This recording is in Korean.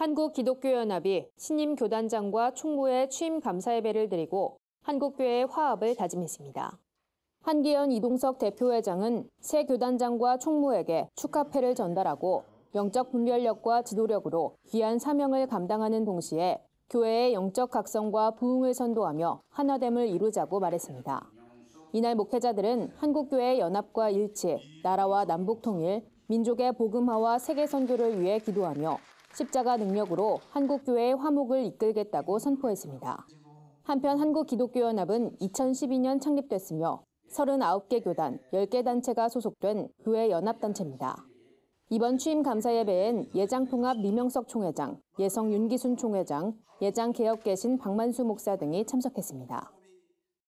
한국기독교연합이 신임 교단장과 총무의 취임 감사 예배를 드리고 한국교회 의 화합을 다짐했습니다. 한기현 이동석 대표회장은 새 교단장과 총무에게 축하패를 전달하고 영적 분별력과 지도력으로 귀한 사명을 감당하는 동시에 교회의 영적 각성과 부흥을 선도하며 하나됨을 이루자고 말했습니다. 이날 목회자들은 한국교회 연합과 일치, 나라와 남북통일, 민족의 복음화와 세계 선교를 위해 기도하며 십자가 능력으로 한국교회의 화목을 이끌겠다고 선포했습니다. 한편 한국기독교연합은 2012년 창립됐으며 39개 교단, 10개 단체가 소속된 교회 연합단체입니다. 이번 취임 감사예배엔 예장통합 리명석 총회장, 예성 윤기순 총회장, 예장개혁개신 박만수 목사 등이 참석했습니다.